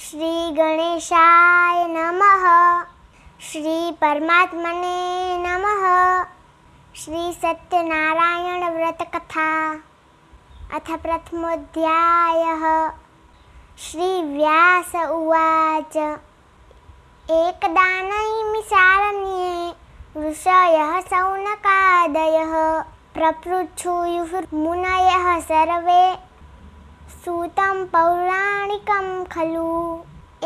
श्री श्रीगणेशाय नमः श्रीपरमात्मने नमः श्रीसत्यनारायणव्रतकथा अथ प्रथमोऽध्यायः श्रीव्यास उवाच एकदा नैमि सारण्ये वृषयः सौनकादयः प्रपृच्छुयुः मुनयः सर्वे सूतम पौराणिकं खलु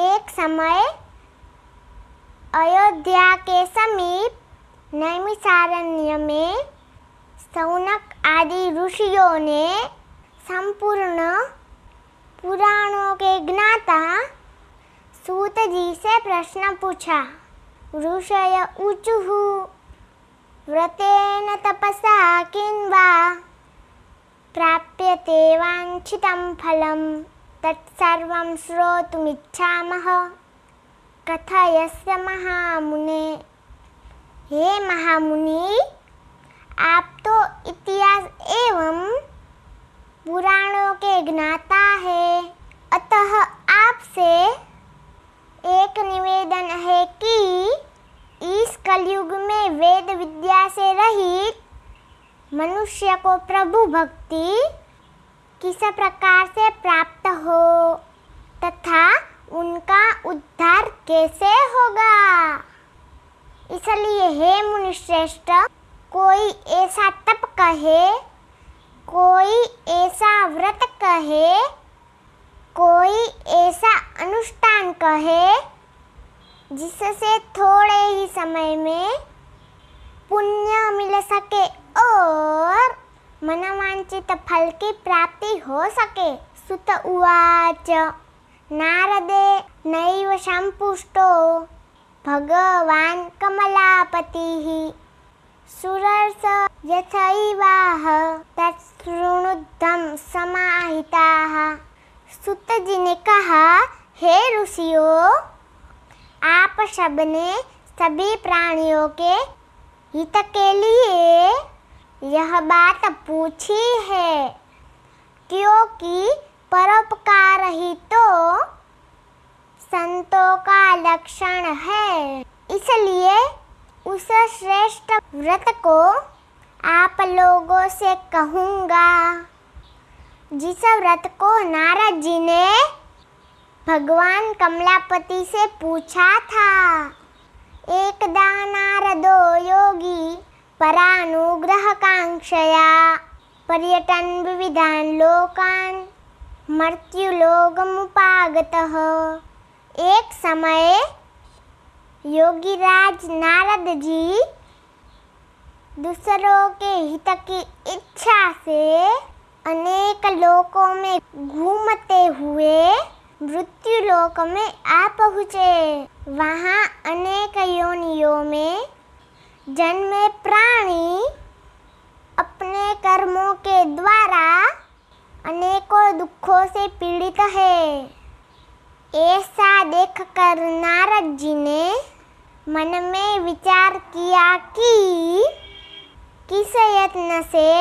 एक समय अयोध्या के समीप नैमिषारण्य में सौनक आदि ऋषियों ने संपूर्ण पुराणों के ज्ञाता सूत जी से प्रश्न पूछा ऋषय ऊचु व्रतेन तपसा किन्वा प्राप्य वाञ्छितं फल तत्सव श्रोतम्छा कथयस महामुने हे महामुनि आप तो इतिहास एवं पुराणों के ज्ञाता है अतः आपसे एक निवेदन है कि इस कलयुग में वेद विद्या से रहित मनुष्य को प्रभु भक्ति किस प्रकार से प्राप्त हो तथा उनका उद्धार कैसे होगा इसलिए हे मुनिश्रेष्ठ कोई ऐसा तप कहे कोई ऐसा व्रत कहे कोई ऐसा अनुष्ठान कहे जिससे थोड़े ही समय में पुण्य मिल सके मनवांचित फल की प्राप्ति हो सके सुत उवाच नारदे नैव सम्पुष्टो भगवान् कमलापतिः सुरर्स यथैवाह तत्सृणुद्धं समाहिताः सुत जी ने कहा हे ऋषियों आप सबने सभी प्राणियों के हित के लिए यह बात पूछी है क्योंकि परोपकार ही तो संतों का लक्षण है इसलिए उस श्रेष्ठ व्रत को आप लोगों से कहूँगा जिस व्रत को नारद जी ने भगवान कमलापति से पूछा था एकदा नारदो योगी परानुग्रहकाङ्क्षया पर्यटन् विविधान् लोकान् मर्त्युलोकमुपागतः एक योगी योगीराज नारद जी दूसरों के हित की इच्छा से अनेक लोकों में घूमते हुए मृत्यु लोक में आ पहुँचे वहाँ अनेक योनियों में जन्मे प्राणी अपने कर्मों के द्वारा अनेकों दुखों से पीड़ित है ऐसा देखकर नारद जी ने मन में विचार किया कि किस यत्न से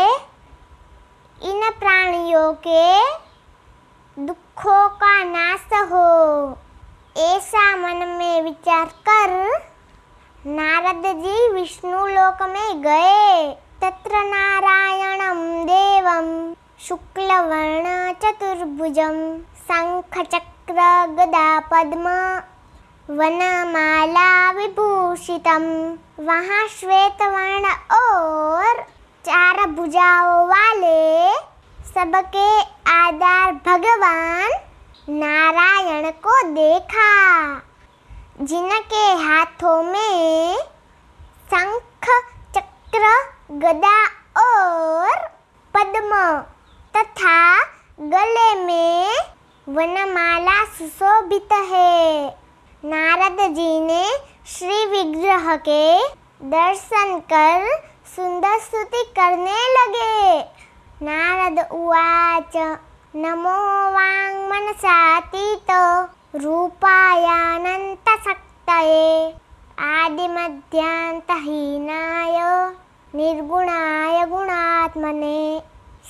इन प्राणियों के दुखों का नाश हो ऐसा मन में विचार कर नारद जी विष्णुलोक में गए तत्र नारायणं देवं शुक्लवर्णचतुर्भुजं शङ्खचक्रगदा पद्म वनमाला विभूषितं वहाँ श्वेतवर्ण और चार भुजाओ वाले सबके आधार भगवान नारायण को देखा जिनके हाथों में शंख चक्र गदा और पद्म तथा गले में वनमाला सुशोभित है नारद जी ने श्री विग्रह के दर्शन कर सुंदर स्तुति करने लगे नारद उवाच नमो वांग वाङ्मनसातीत रूपायानंत तये आदिमध्यान्तहीनाय निर्गुणाय गुणात्मने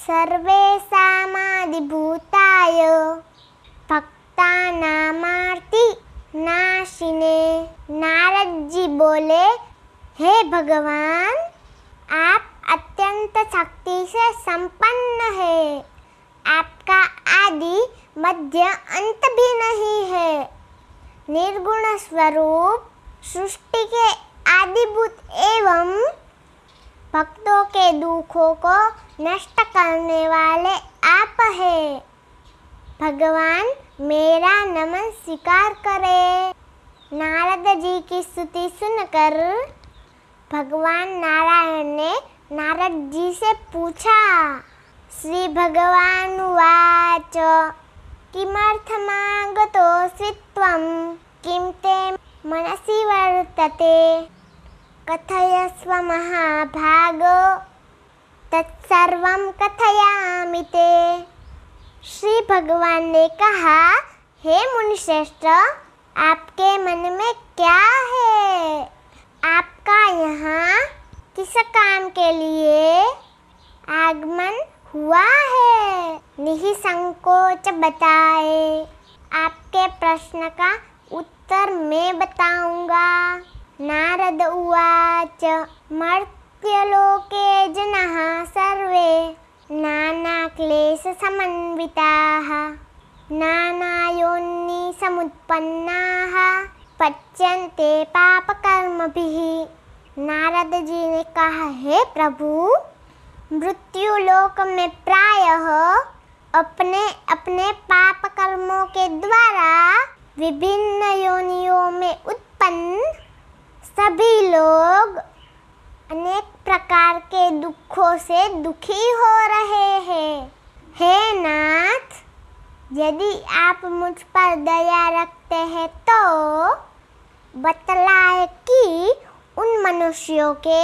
सर्वेषामादिभूताय भक्तानामार्ति नाशिने नारद जी बोले हे भगवान आप अत्यंत शक्ति से संपन्न है आपका आदि मध्य अंत भी नहीं है निर्गुण स्वरूप सृष्टि के आदिभूत एवं भक्तों के दुखों को नष्ट करने वाले आप हैं भगवान मेरा नमन स्वीकार करे नारद जी की स्तुति सुनकर भगवान नारायण ने नारद जी से पूछा श्री भगवान वाच किमर्थमागतोऽसि त्वं किं ते मनसि वर्तते कथयस्व महाभागो तत्सर्वं कथयामि ते श्री भगवान ने कहा हे मुनिश्रेष्ठ आपके मन में क्या है आपका यहाँ किस काम के लिए आगमन हुआ है निसंकोच बताए आपके प्रश्न का उत्तर मैं बताऊंगा नारद उवाच मर्त्यलोके जनाः सर्वे नाना क्लेश समन्विताः नानाक्लेशसमन्विताः समुत्पन्नाः पच्यन्ते पापकर्मभिः नारद जी ने कहा हे प्रभु मृत्यु लोक में प्रायः अपने अपने पाप कर्मों के द्वारा विभिन्न योनियों में उत्पन्न सभी लोग अनेक प्रकार के दुखों से दुखी हो रहे हैं हे नाथ यदि आप मुझ पर दया रखते हैं तो बतलाए कि उन मनुष्यों के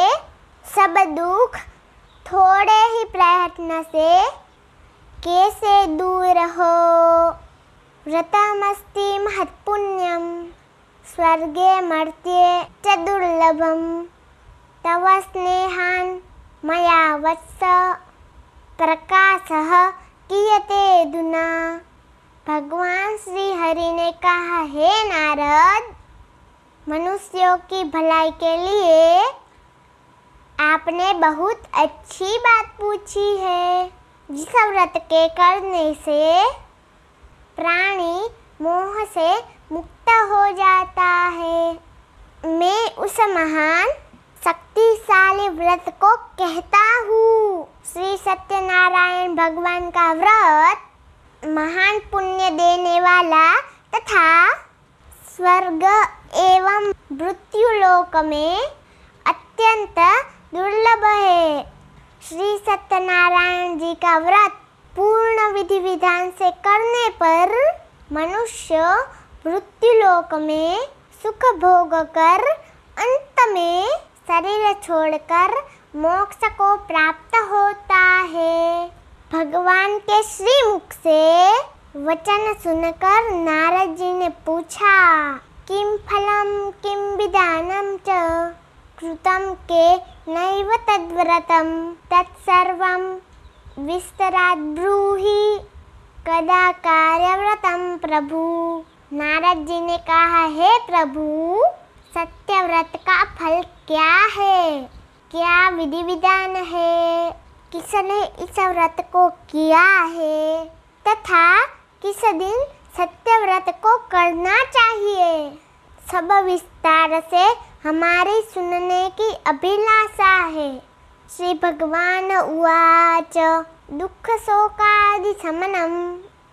सब दुख थोड़े ही प्रयत्न से दुःखे से हो व्रतमस्ती महत्पुण्यम स्वर्गे मर्त्ये च दुर्लभम तव स्नेहान मया वत्स प्रकाश कियते दुना भगवान श्री हरि ने कहा हे नारद मनुष्यों की भलाई के लिए आपने बहुत अच्छी बात पूछी है जिस व्रत के करने से प्राणी मोह से मुक्त हो जाता है मैं उस महान शक्तिशाली व्रत को कहता हूँ श्री सत्यनारायण भगवान का व्रत महान पुण्य देने वाला तथा स्वर्ग एवं मृत्यु लोक में अत्यंत दुर्लभ है श्री सत्यनारायण जी का व्रत पूर्ण विधि विधान से करने पर मनुष्य लोक में सुख भोग कर अंत में शरीर छोड़कर मोक्ष को प्राप्त होता है भगवान के श्रीमुख से वचन सुनकर नारद जी ने पूछा किम फलम किम विधानम च कृतम के नैव तद्व्रतम तद्व्रतं तत्सर्वं ब्रूहि कदा कार्यव्रतम प्रभु नारद जी ने कहा हे प्रभु सत्यव्रत का फल क्या है क्या विधि विधान है किसने इस व्रत को किया है तथा किस दिन सत्यव्रत को करना चाहिए सब विस्तार से हमारे सुनने की अभिलाषा है श्री भगवान उवाच शोकादि शोकादिशमनम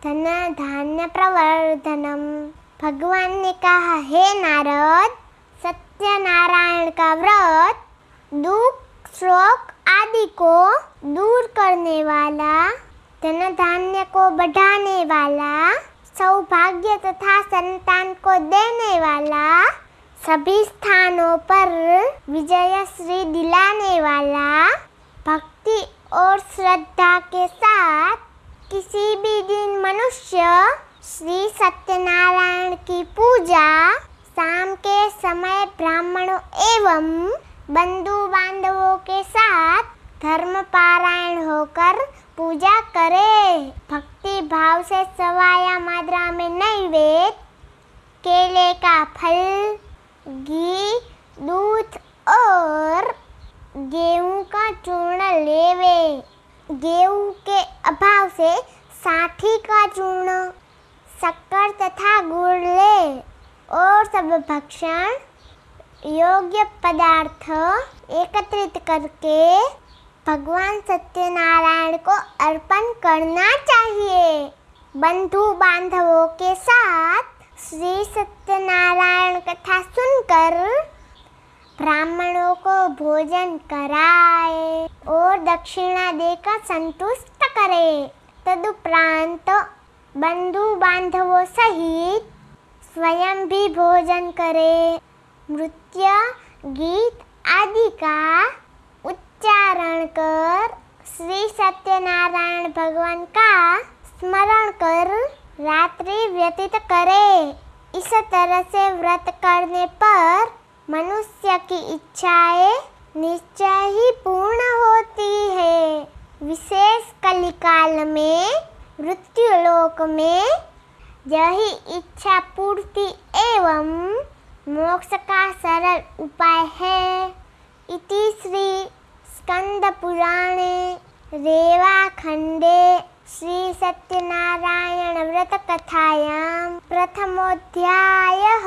धन धान्य प्रवर्धनम भगवान ने कहा हे नारद सत्यनारायण का व्रत दुख शोक आदि को दूर करने वाला धन धान्य को बढ़ाने वाला सौभाग्य तथा संतान को देने वाला सभी स्थानों पर विजय श्री दिलाने वाला भक्ति और श्रद्धा के साथ किसी भी दिन मनुष्य श्री सत्यनारायण की पूजा शाम के समय ब्राह्मणों एवं बंधु बांधवों के साथ धर्म पारायण होकर पूजा करे भक्ति भाव से सवाया मात्रा में नैवेद केले का फल घी दूध और गेहूं का चूर्ण लेवे गेहूं के अभाव से साठी का चूर्ण शक्कर तथा गुड़ ले और सब भक्षण योग्य पदार्थ एकत्रित करके भगवान सत्यनारायण को अर्पण करना चाहिए बंधु बांधवों के साथ श्री सत्यनारायण कथा कर ब्राह्मणों को भोजन कराए और दक्षिणा देकर संतुष्ट करे तदुपरांत बंधु बांधवों सहित स्वयं भी भोजन करे नृत्य गीत आदि का उच्चारण कर श्री सत्यनारायण भगवान का स्मरण कर रात्रि व्यतीत करे इस तरह से व्रत करने पर मनुष्य की इच्छाएं निश्चय ही पूर्ण होती है विशेष कलिकाल में मृत्युलोक में यही इच्छा पूर्ति एवं मोक्ष का सरल उपाय है इति श्री स्कंद पुराणे रेवा खंडे श्री सत्यनारायणव्रतकथायां प्रथमोऽध्यायः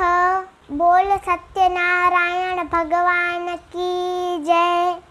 बोल सत्यनारायणभगवान् की जय